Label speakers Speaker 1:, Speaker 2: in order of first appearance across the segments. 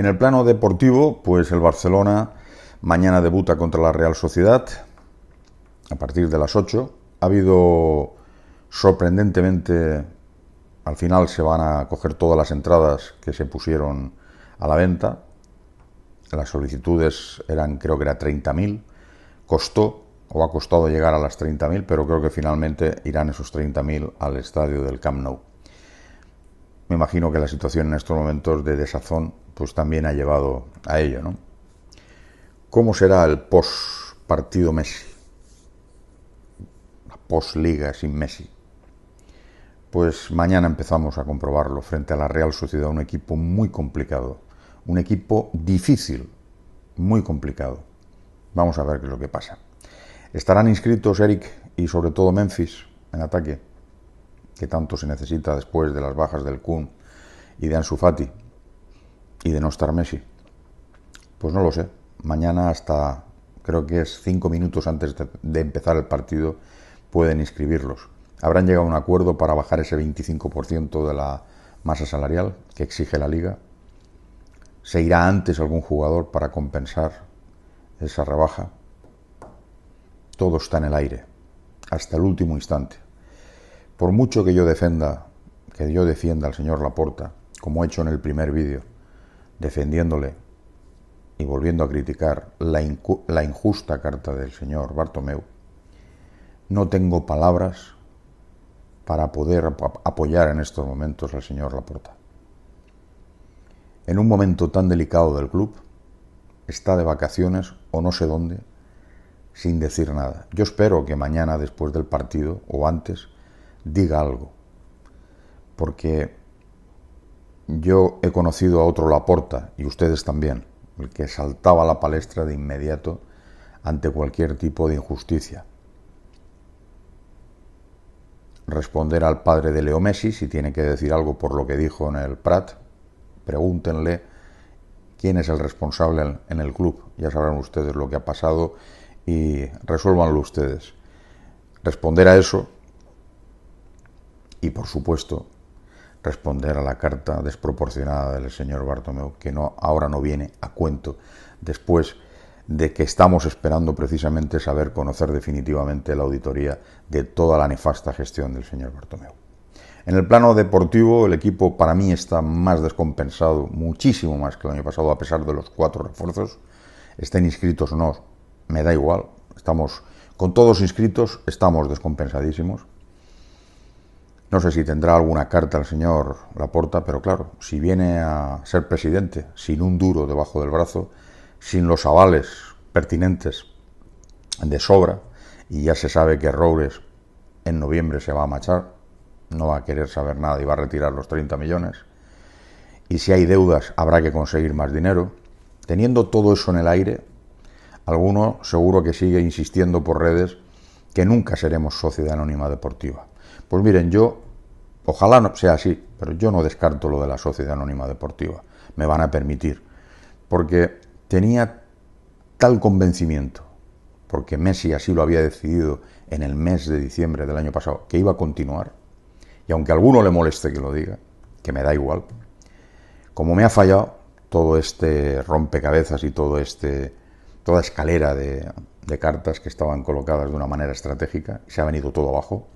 Speaker 1: En el plano deportivo, pues el Barcelona mañana debuta contra la Real Sociedad a partir de las 8. Ha habido sorprendentemente, al final se van a coger todas las entradas que se pusieron a la venta. Las solicitudes eran, creo que era 30.000. Costó o ha costado llegar a las 30.000, pero creo que finalmente irán esos 30.000 al estadio del Camp Nou. Me imagino que la situación en estos momentos de desazón pues también ha llevado a ello, ¿no? ¿Cómo será el post partido Messi? La post liga sin Messi. Pues mañana empezamos a comprobarlo frente a la Real Sociedad, un equipo muy complicado, un equipo difícil, muy complicado. Vamos a ver qué es lo que pasa. Estarán inscritos Eric y sobre todo Memphis en ataque que tanto se necesita después de las bajas del Kun y de Ansu Fati y de Nostar Messi. Pues no lo sé. Mañana hasta creo que es cinco minutos antes de, de empezar el partido pueden inscribirlos. Habrán llegado a un acuerdo para bajar ese 25% de la masa salarial que exige la liga. ¿Se irá antes algún jugador para compensar esa rebaja? Todo está en el aire, hasta el último instante. Por mucho que yo defienda, que yo defienda al señor Laporta, como he hecho en el primer vídeo, defendiéndole y volviendo a criticar la, injusta carta del señor Bartomeu, no tengo palabras para poder apoyar en estos momentos al señor Laporta. En un momento tan delicado del club, está de vacaciones o no sé dónde, sin decir nada. Yo espero que mañana, después del partido o antes, diga algo. Porque yo he conocido a otro Laporta, y ustedes también, el que saltaba la palestra de inmediato ante cualquier tipo de injusticia. Responder al padre de Leo Messi si tiene que decir algo por lo que dijo en el Prat, pregúntenle quién es el responsable en el club. Ya sabrán ustedes lo que ha pasado y resuélvanlo ustedes. Responder a eso y, por supuesto, responder a la carta desproporcionada del señor Bartomeu, que no, ahora no viene a cuento, después de que estamos esperando precisamente saber conocer definitivamente la auditoría de toda la nefasta gestión del señor Bartomeu. En el plano deportivo, el equipo para mí está más descompensado, muchísimo más que el año pasado, a pesar de los cuatro refuerzos. Estén inscritos o no, me da igual. Estamos, con todos inscritos, estamos descompensadísimos. No sé si tendrá alguna carta el señor Laporta, pero claro, si viene a ser presidente sin un duro debajo del brazo, sin los avales pertinentes de sobra, y ya se sabe que Roures en noviembre se va a machar, no va a querer saber nada y va a retirar los 30 millones, y si hay deudas habrá que conseguir más dinero, teniendo todo eso en el aire, alguno seguro que sigue insistiendo por redes que nunca seremos sociedad anónima deportiva. Pues miren, yo, ojalá no sea así, pero yo no descarto lo de la Sociedad Anónima Deportiva. Me van a permitir. Porque tenía tal convencimiento, porque Messi así lo había decidido en el mes de diciembre del año pasado, que iba a continuar. Y aunque a alguno le moleste que lo diga, que me da igual, como me ha fallado todo este rompecabezas y todo este, toda escalera de, cartas que estaban colocadas de una manera estratégica, se ha venido todo abajo,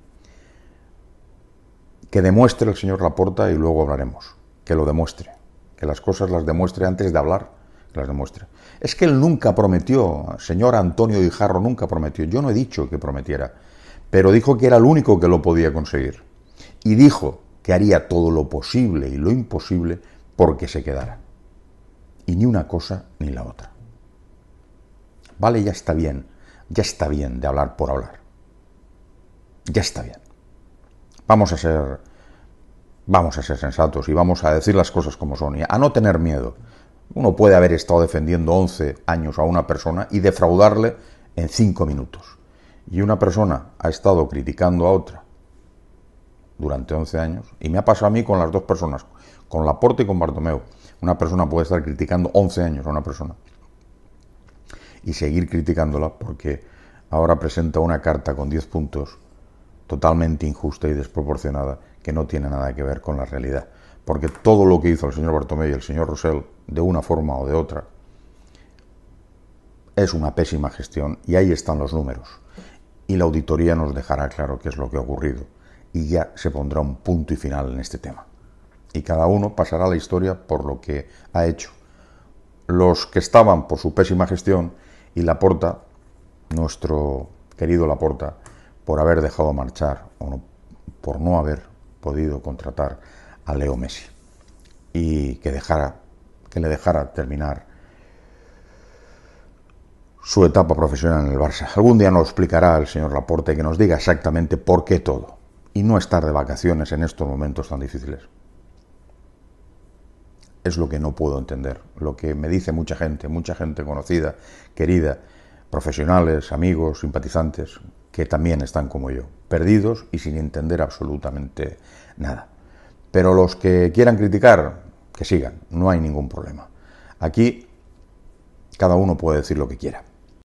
Speaker 1: que demuestre el señor Laporta y luego hablaremos. Que lo demuestre. Que las cosas las demuestre antes de hablar, que las demuestre. Es que él nunca prometió, señor Antonio Guijarro nunca prometió. Yo no he dicho que prometiera, pero dijo que era el único que lo podía conseguir. Y dijo que haría todo lo posible y lo imposible porque se quedara. Y ni una cosa ni la otra. Vale, ya está bien, ya está bien de hablar por hablar. Ya está bien. Vamos a ser, vamos a ser sensatos y vamos a decir las cosas como son y a no tener miedo. Uno puede haber estado defendiendo 11 años a una persona y defraudarle en 5 minutos. Y una persona ha estado criticando a otra durante 11 años, y me ha pasado a mí con las dos personas, con Laporte y con Bartomeu. Una persona puede estar criticando 11 años a una persona y seguir criticándola porque ahora presenta una carta con 10 puntos totalmente injusta y desproporcionada que no tiene nada que ver con la realidad. Porque todo lo que hizo el señor Bartomeu y el señor Rosell, de una forma o de otra, es una pésima gestión y ahí están los números. Y la auditoría nos dejará claro qué es lo que ha ocurrido y ya se pondrá un punto y final en este tema. Y cada uno pasará la historia por lo que ha hecho. Los que estaban por su pésima gestión y Laporta, nuestro querido Laporta, por haber dejado marchar o por no haber podido contratar a Leo Messi y que dejara que le dejara terminar su etapa profesional en el Barça. Algún día nos explicará el señor Laporte que nos diga exactamente por qué todo y no estar de vacaciones en estos momentos tan difíciles. Es lo que no puedo entender, lo que me dice mucha gente, mucha gente conocida, querida, profesionales, amigos, simpatizantes, que también están como yo, perdidos y sin entender absolutamente nada. Pero los que quieran criticar, que sigan, no hay ningún problema. Aquí cada uno puede decir lo que quiera.